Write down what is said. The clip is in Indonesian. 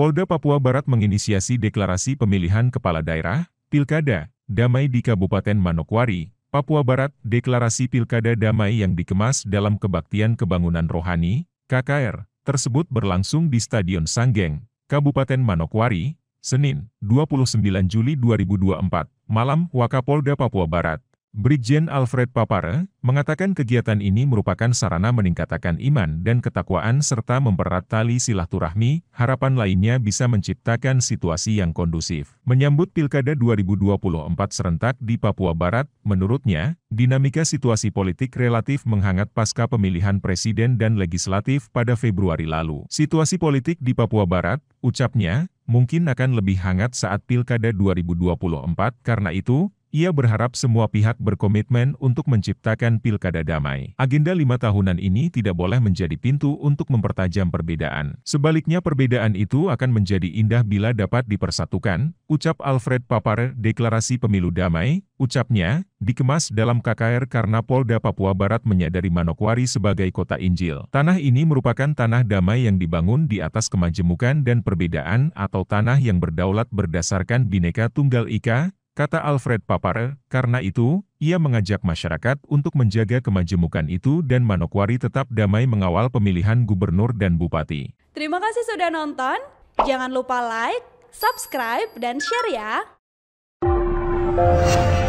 Polda Papua Barat menginisiasi deklarasi pemilihan kepala daerah, pilkada, damai di Kabupaten Manokwari, Papua Barat, deklarasi pilkada damai yang dikemas dalam kebaktian kebangunan rohani, KKR, tersebut berlangsung di Stadion Sanggeng, Kabupaten Manokwari, Senin, 29 Juli 2024, malam Wakapolda Papua Barat, Brigjen Alfred Papare mengatakan kegiatan ini merupakan sarana meningkatkan iman dan ketakwaan serta mempererat tali silaturahmi, harapan lainnya bisa menciptakan situasi yang kondusif. Menyambut Pilkada 2024 serentak di Papua Barat, menurutnya, dinamika situasi politik relatif menghangat pasca pemilihan presiden dan legislatif pada Februari lalu. Situasi politik di Papua Barat, ucapnya, mungkin akan lebih hangat saat Pilkada 2024, karena itu, ia berharap semua pihak berkomitmen untuk menciptakan pilkada damai. Agenda lima tahunan ini tidak boleh menjadi pintu untuk mempertajam perbedaan. Sebaliknya perbedaan itu akan menjadi indah bila dapat dipersatukan, ucap Alfred Papar deklarasi pemilu damai, ucapnya, dikemas dalam KKR karena Polda Papua Barat menyadari Manokwari sebagai kota Injil. Tanah ini merupakan tanah damai yang dibangun di atas kemajemukan dan perbedaan atau tanah yang berdaulat berdasarkan bineka Tunggal Ika, Kata Alfred Papare, karena itu, ia mengajak masyarakat untuk menjaga kemajemukan itu dan Manokwari tetap damai mengawal pemilihan gubernur dan bupati. Terima kasih sudah nonton. Jangan lupa like, subscribe, dan share ya.